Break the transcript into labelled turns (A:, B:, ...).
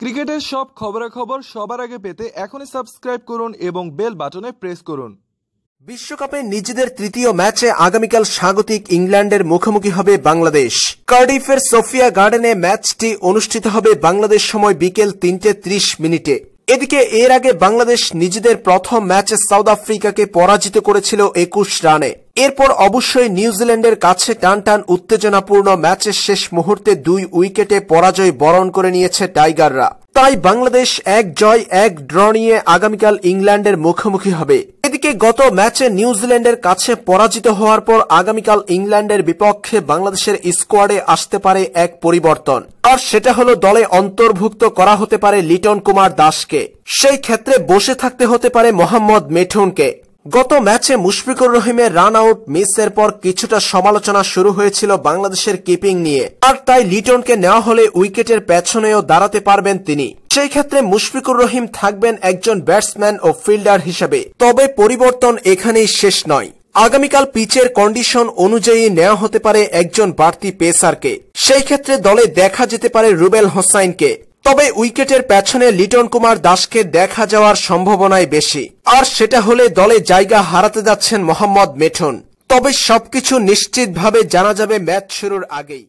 A: ক্রিকেটের সব খবরাখবর সবার আগে পেতে এখনই সাবস্ক্রাইব করুন এবং বেল বাটনে প্রেস করুন বিশ্বকাপে নিজেদের তৃতীয় ম্যাচে আগামীকাল স্বাগতিক ইংল্যান্ডের মুখোমুখি হবে বাংলাদেশ কার্ডিফের সোফিয়া গার্ডেনে ম্যাচটি অনুষ্ঠিত হবে বাংলাদেশ সময় বিকেল তিনটে ত্রিশ মিনিটে এদিকে এর আগে বাংলাদেশ নিজেদের প্রথম ম্যাচে সাউথ আফ্রিকাকে পরাজিত করেছিল একুশ রানে এরপর অবশ্যই নিউজিল্যান্ডের কাছে টান টান উত্তেজনাপূর্ণ ম্যাচের শেষ মুহূর্তে দুই উইকেটে পরাজয় বরণ করে নিয়েছে টাইগাররা তাই বাংলাদেশ এক জয় এক ড্র নিয়ে আগামীকাল ইংল্যান্ডের মুখোমুখি হবে এদিকে গত ম্যাচে নিউজিল্যান্ডের কাছে পরাজিত হওয়ার পর আগামীকাল ইংল্যান্ডের বিপক্ষে বাংলাদেশের স্কোয়াডে আসতে পারে এক পরিবর্তন আর সেটা হলো দলে অন্তর্ভুক্ত করা হতে পারে লিটন কুমার দাসকে সেই ক্ষেত্রে বসে থাকতে হতে পারে মোহাম্মদ মেঠুনকে গত ম্যাচে মুশফিকুর রহিমের রান আউট মিসের পর কিছুটা সমালোচনা শুরু হয়েছিল বাংলাদেশের কিপিং নিয়ে আর তাই লিটনকে নেওয়া হলে উইকেটের পেছনেও দাঁড়াতে পারবেন তিনি সেই ক্ষেত্রে মুশফিকুর রহিম থাকবেন একজন ব্যাটসম্যান ও ফিল্ডার হিসেবে তবে পরিবর্তন এখানেই শেষ নয় আগামীকাল পিচের কন্ডিশন অনুযায়ী নেওয়া হতে পারে একজন বাড়তি পেসারকে সেই ক্ষেত্রে দলে দেখা যেতে পারে রুবেল হোসাইনকে তবে উইকেটের পেছনে লিটন কুমার দাসকে দেখা যাওয়ার সম্ভাবনাই বেশি আর সেটা হলে দলে জায়গা হারাতে যাচ্ছেন মোহাম্মদ মেঠন তবে সবকিছু নিশ্চিতভাবে জানা যাবে ম্যাচ শুরুর আগেই